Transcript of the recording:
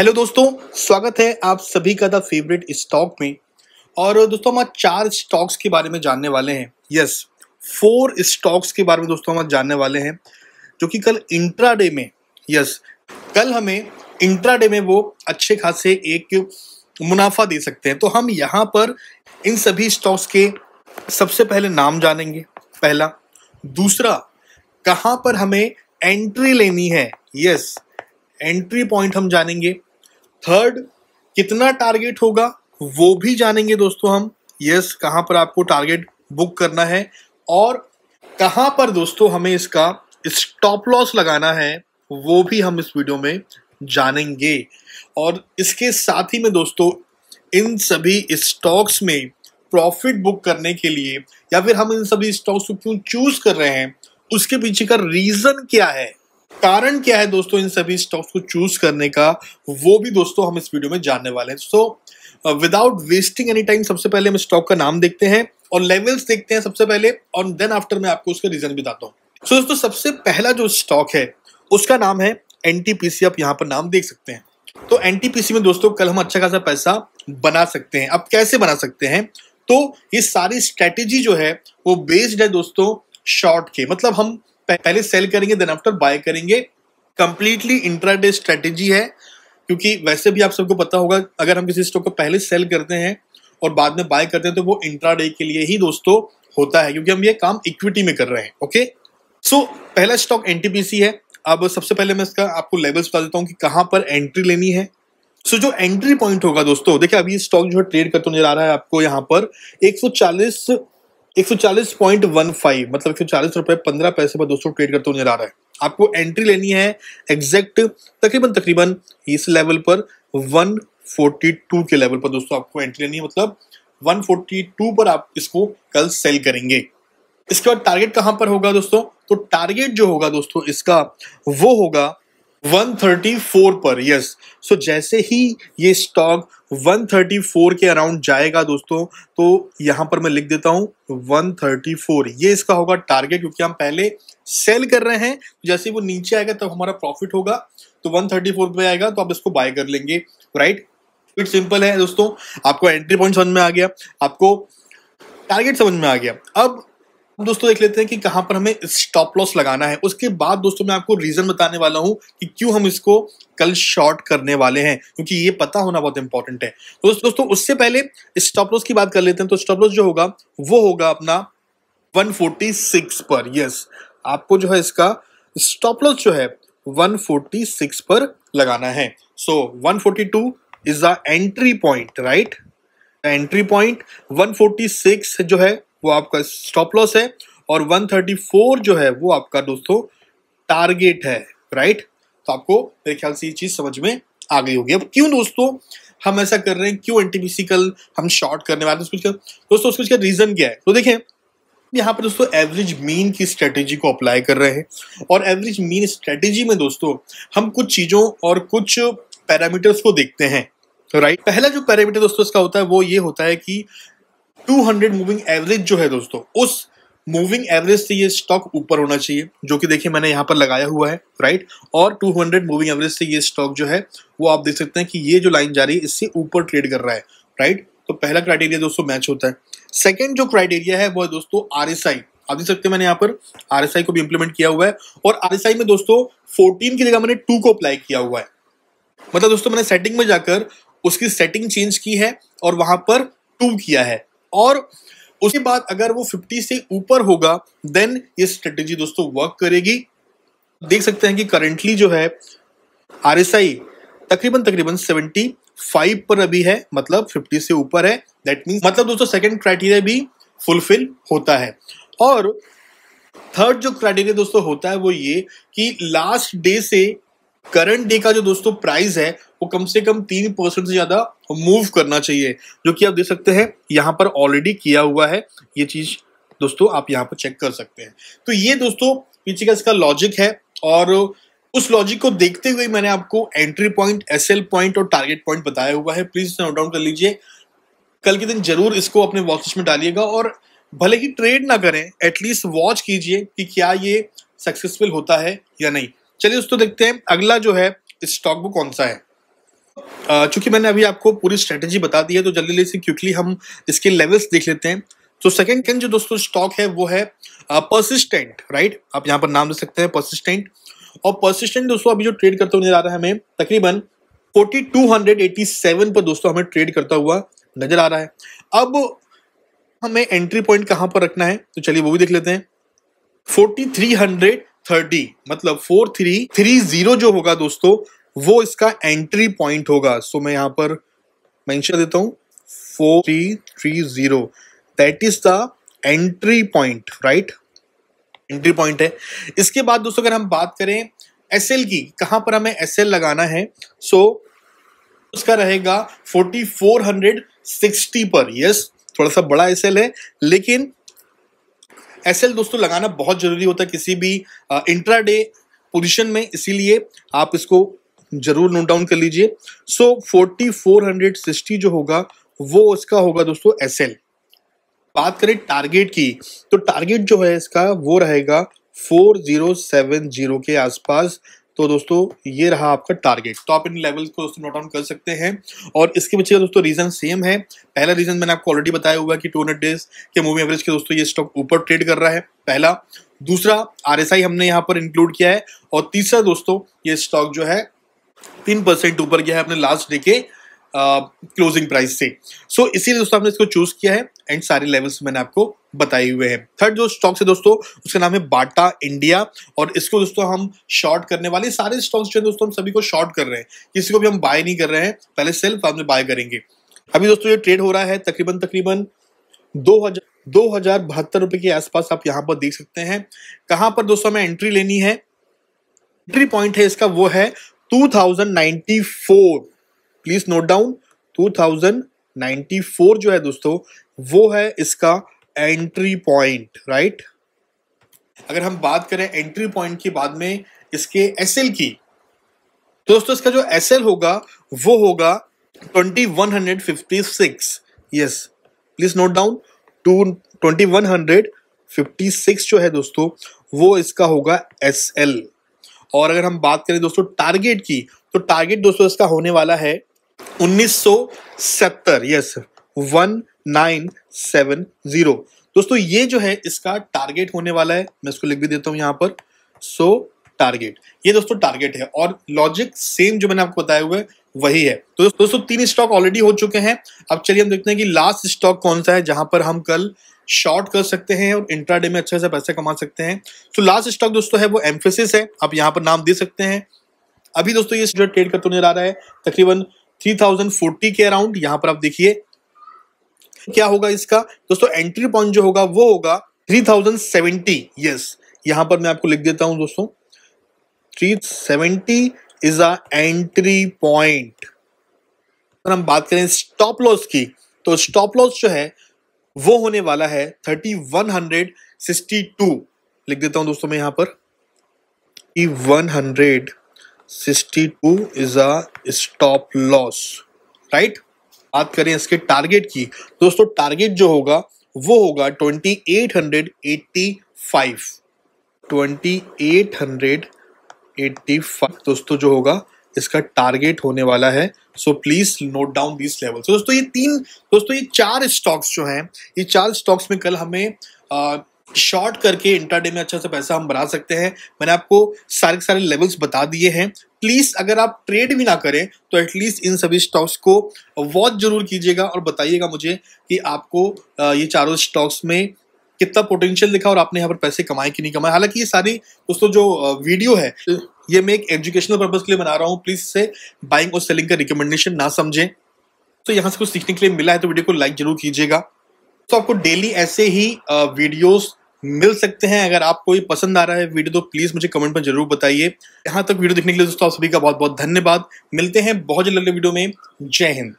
Hello दोस्तों स्वागत है आप सभी का द फेवरेट स्टॉक में और दोस्तों हम आज चार स्टॉक्स के बारे में जानने वाले हैं यस फोर स्टॉक्स के बारे में दोस्तों हम आज जानने वाले हैं जो कि कल डे में यस कल हमें डे में वो अच्छे खासे एक मुनाफा दे सकते हैं तो हम यहाँ पर इन सभी स्टॉक्स के सबसे पहले नाम जानेंगे पहला दूसरा कहाँ पर हमें एंट्री लेनी है यस एंट्री पॉइंट हम जानेंगे थर्ड कितना टारगेट होगा वो भी जानेंगे दोस्तों हम यस yes, कहाँ पर आपको टारगेट बुक करना है और कहाँ पर दोस्तों हमें इसका स्टॉप लॉस लगाना है वो भी हम इस वीडियो में जानेंगे और इसके साथ ही में दोस्तों इन सभी स्टॉक्स में प्रॉफिट बुक करने के लिए या फिर हम इन सभी स्टॉक्स को क्यों चूज कर रहे हैं उसके पीछे का रीजन क्या है कारण क्या है दोस्तों इन सभी स्टॉक्स को चूज करने का वो भी दोस्तों हम इस वीडियो में जानने वाले हैं so without wasting any time सबसे पहले हम स्टॉक का नाम देखते हैं और लेवल्स देखते हैं सबसे पहले और देन आफ्टर मैं आपको उसका रीजन भी बताता हूँ सो दोस्तों सबसे पहला जो स्टॉक है उसका नाम है एन आप यहाँ पर नाम देख सकते हैं तो एन में दोस्तों कल हम अच्छा खासा पैसा बना सकते हैं अब कैसे बना सकते हैं तो ये सारी स्ट्रेटेजी जो है वो बेस्ड है दोस्तों शॉर्ट के मतलब हम पहले सेल करेंगे देन आफ्टर बाय करेंगे कंप्लीटली इंट्राडे स्ट्रेटेजी है क्योंकि वैसे भी आप सबको पता होगा अगर हम किसी स्टॉक को पहले सेल करते हैं और बाद में बाय करते हैं तो वो इंट्राडे के लिए ही दोस्तों होता है क्योंकि हम ये काम इक्विटी में कर रहे हैं ओके सो so, पहला स्टॉक एनटीपीसी है अब सबसे पहले मैं इसका आपको लेवल्स बता देता हूँ कि कहाँ पर एंट्री लेनी है सो so, जो एंट्री पॉइंट होगा दोस्तों देखिए अभी स्टॉक जो है ट्रेड करते नजर आ रहा है आपको यहाँ पर एक 140.15 मतलब एक सौ चालीस रुपए पंद्रह पैसे पर दोस्तों ट्रेड करते हुए नजर आ रहा है आपको एंट्री लेनी है एग्जैक्ट तकरीबन तकरीबन इस लेवल पर 142 के लेवल पर दोस्तों आपको एंट्री लेनी है मतलब 142 पर आप इसको कल सेल करेंगे इसके बाद टारगेट कहां पर होगा दोस्तों तो टारगेट जो होगा दोस्तों इसका वो होगा 134 पर यस सो so, जैसे ही ये स्टॉक 134 के अराउंड जाएगा दोस्तों तो यहां पर मैं लिख देता हूं 134 ये इसका होगा टारगेट क्योंकि हम पहले सेल कर रहे हैं तो जैसे वो नीचे आएगा तब तो हमारा प्रॉफिट होगा तो 134 पे आएगा तो आप इसको बाय कर लेंगे राइट इट सिंपल है दोस्तों आपको एंट्री पॉइंट समझ में आ गया आपको टारगेट समझ में आ गया अब हम दोस्तों देख लेते हैं कि कहां पर हमें स्टॉप लॉस लगाना है उसके बाद दोस्तों मैं आपको रीजन बताने वाला हूं कि क्यों हम इसको कल शॉर्ट करने वाले हैं क्योंकि ये पता होना बहुत इंपॉर्टेंट है तो दोस्तों उससे पहले स्टॉप लॉस की बात कर लेते हैं तो स्टॉप लॉस जो होगा वो होगा अपना वन पर यस आपको जो है इसका स्टॉप लॉस जो है वन पर लगाना है so one is the entry point right entry point 146 जो है वो आपका स्टॉप लॉस है और 134 जो है वो आपका दोस्तों टारगेट है राइट तो आपको मेरे ख्याल से ये चीज़ समझ में आ गई होगी अब क्यों दोस्तों हम ऐसा कर रहे हैं क्यों एनटीपीसी कल हम शॉर्ट करने वाले हैं उसका दोस्तों उसका रीज़न क्या है तो देखें यहाँ पर दोस्तों एवरेज मीन की स्ट्रेटेजी को अप्लाई कर रहे हैं और एवरेज मीन स्ट्रेटेजी में दोस्तों हम कुछ चीज़ों और कुछ पैरामीटर्स को देखते हैं राइट right? पहला जो पैरामीटर दोस्तों इसका होता है वो ये होता है कि 200 मूविंग एवरेज जो है दोस्तों उस मूविंग एवरेज से ये स्टॉक ऊपर होना चाहिए जो कि देखिए मैंने यहाँ पर लगाया हुआ है राइट और 200 मूविंग एवरेज से ये स्टॉक जो है वो आप देख सकते हैं कि ये जो लाइन जा रही है इससे ऊपर ट्रेड कर रहा है राइट तो पहला क्राइटेरिया दोस्तों मैच होता है सेकेंड जो क्राइटेरिया है वो है दोस्तों आर आप देख सकते हैं मैंने यहाँ पर आर को भी इम्प्लीमेंट किया हुआ है और आर में दोस्तों फोर्टीन की जगह मैंने टू को अप्लाई किया हुआ है मतलब दोस्तों मैंने सेटिंग में जाकर उसकी सेटिंग चेंज की है और वहां पर टू किया है और उसके बाद अगर वो 50 से ऊपर होगा देन ये स्ट्रेटेजी दोस्तों वर्क करेगी देख सकते हैं कि करेंटली जो है आर तकरीबन तकरीबन 75 पर अभी है मतलब 50 से ऊपर है दैट मीन मतलब दोस्तों सेकंड क्राइटेरिया भी फुलफिल होता है और थर्ड जो क्राइटेरिया दोस्तों होता है वो ये कि लास्ट डे से करंट डे का जो दोस्तों प्राइस है वो कम से कम तीन परसेंट से ज्यादा मूव करना चाहिए जो कि आप देख सकते हैं यहाँ पर ऑलरेडी किया हुआ है ये चीज दोस्तों आप यहाँ पर चेक कर सकते हैं तो ये दोस्तों पीछे का इसका लॉजिक है और उस लॉजिक को देखते हुए मैंने आपको एंट्री पॉइंट एस पॉइंट और टारगेट पॉइंट बताया हुआ है प्लीज नोट डाउन कर लीजिए कल के दिन जरूर इसको अपने वॉचिस में डालिएगा और भले ही ट्रेड ना करें एटलीस्ट वॉच कीजिए कि क्या ये सक्सेसफुल होता है या नहीं चलिए दोस्तों देखते हैं अगला जो है स्टॉक वो कौन सा है चूंकि मैंने अभी आपको पूरी स्ट्रेटेजी बता दी है तो जल्दी से क्विकली हम इसके लेवल्स देख लेते हैं तो सेकेंड कैन जो दोस्तों स्टॉक है वो है परसिस्टेंट राइट आप यहाँ पर नाम दे सकते हैं परसिस्टेंट और परसिस्टेंट दोस्तों अभी जो ट्रेड करते हुए नजर आ रहा है हमें तकरीबन 4287 पर दोस्तों हमें ट्रेड करता हुआ नजर आ रहा है अब हमें एंट्री पॉइंट कहाँ पर रखना है तो चलिए वो भी देख लेते हैं 4300 थर्टी मतलब फोर थ्री थ्री जीरो जो होगा दोस्तों वो इसका एंट्री पॉइंट होगा सो मैं यहाँ पर मेंशन देता हूँ four three three zero that is the entry point right entry point है इसके बाद दोस्तों अगर हम बात करें एस एल की कहाँ पर हमें एस एल लगाना है सो so, उसका रहेगा फोर्टी फोर हंड्रेड सिक्सटी पर यस yes, थोड़ा सा बड़ा एस एल है लेकिन एस दोस्तों लगाना बहुत ज़रूरी होता है किसी भी इंट्रा डे पोजिशन में इसीलिए आप इसको जरूर नोट डाउन कर लीजिए so forty four hundred sixty जो होगा वो इसका होगा दोस्तों एस एल बात करें टारगेट की तो टारगेट जो है इसका वो रहेगा फोर जीरो सेवन जीरो के आसपास तो दोस्तों ये रहा आपका टारगेट तो आप इन लेवल को दोस्तों नोट आउन कर सकते हैं और इसके पीछे दोस्तों रीजन सेम है पहला रीजन मैंने आपको ऑलरेडी बताया हुआ कि टू डेज के मूवी एवरेज के दोस्तों ये स्टॉक ऊपर ट्रेड कर रहा है पहला दूसरा आर हमने यहाँ पर इंक्लूड किया है और तीसरा दोस्तों ये स्टॉक जो है तीन परसेंट ऊपर गया है अपने लास्ट डे के क्लोजिंग प्राइस से सो so, इसीलिए दोस्तों हमने इसको चूज किया है एंड सारे लेवल्स मैंने आपको बताए हुए हैं थर्ड जो स्टॉक है दोस्तों उसका नाम है बाटा इंडिया और इसको दोस्तों हम शॉर्ट करने वाले सारे स्टॉक्स जो है दोस्तों हम सभी को शॉर्ट कर रहे हैं किसी को भी हम बाय नहीं कर रहे हैं पहले सेल बाद में बाय करेंगे अभी दोस्तों ये ट्रेड हो रहा है तकरीबन तकरीबन दो हजार दो हजार बहत्तर रुपए के आसपास आप यहाँ पर देख सकते हैं कहाँ पर दोस्तों हमें एंट्री लेनी है एंट्री पॉइंट है इसका वो है two please note down two जो है दोस्तों वो है इसका एंट्री पॉइंट राइट अगर हम बात करें एंट्री पॉइंट की बाद में इसके एस की तो दोस्तों इसका जो एस होगा वो होगा twenty one hundred fifty six yes please note down two twenty one hundred fifty six जो है दोस्तों वो इसका होगा एस और अगर हम बात करें दोस्तों टारगेट की तो टारगेट दोस्तों इसका होने वाला है 1970 yes one nine seven zero दोस्तों ये जो है इसका टारगेट होने वाला है मैं इसको लिख भी देता हूं यहाँ पर सो टारगेट ये दोस्तों टारगेट है और लॉजिक सेम जो मैंने आपको बताया हुआ है वही है तो दोस्तों तीन स्टॉक ऑलरेडी हो चुके हैं अब चलिए हम देखते हैं कि लास्ट स्टॉक कौन सा है जहां पर हम कल शॉर्ट कर सकते हैं और इंट्राडे में अच्छे से पैसे कमा सकते हैं तो लास्ट स्टॉक दोस्तों है वो एम्फेसिस है आप यहाँ पर नाम दे सकते हैं अभी दोस्तों ये ट्रेड करते नजर आ रहा है तकरीबन 3040 के अराउंड यहाँ पर आप देखिए क्या होगा इसका दोस्तों एंट्री पॉइंट जो होगा वो होगा थ्री थाउजेंड सेवेंटी यस यहां पर मैं आपको लिख देता हूं दोस्तों three seventy is a entry point अगर हम बात करें स्टॉप लॉस की तो स्टॉप लॉस जो है वो होने वाला है thirty one hundred sixty two लिख देता हूं दोस्तों मैं यहां पर one hundred sixty two is a stop loss right बात करें इसके टारगेट की दोस्तों टारगेट जो होगा वो होगा twenty twenty eight eight hundred hundred eighty five eighty five दोस्तों जो होगा इसका टारगेट होने वाला है so please note down this level दोस्तों ये तीन दोस्तों ये चार स्टॉक्स जो हैं ये चार स्टॉक्स में कल हमें शॉर्ट करके इंटरडे में अच्छा सा पैसा हम बना सकते हैं मैंने आपको सारे के सारे लेवल्स बता दिए हैं प्लीज़ अगर आप ट्रेड भी ना करें तो एटलीस्ट इन सभी स्टॉक्स को वॉच जरूर कीजिएगा और बताइएगा मुझे कि आपको ये चारों स्टॉक्स में कितना पोटेंशियल दिखा और आपने यहाँ पर पैसे कमाए कि नहीं कमाए हालांकि ये सारी दोस्तों जो वीडियो है ये मैं एक एजुकेशनल पर्पज़ के लिए बना रहा हूँ प्लीज़ से बाइंग और सेलिंग का रिकमेंडेशन ना समझें तो यहाँ से कुछ सीखने के लिए मिला है तो वीडियो को लाइक जरूर कीजिएगा तो आपको डेली ऐसे ही वीडियोस मिल सकते हैं अगर आपको ये पसंद आ रहा है वीडियो तो प्लीज़ मुझे कमेंट में जरूर बताइए यहाँ तक वीडियो देखने के लिए दोस्तों आप सभी का बहुत बहुत धन्यवाद मिलते हैं बहुत जल्द अगले वीडियो में जय हिंद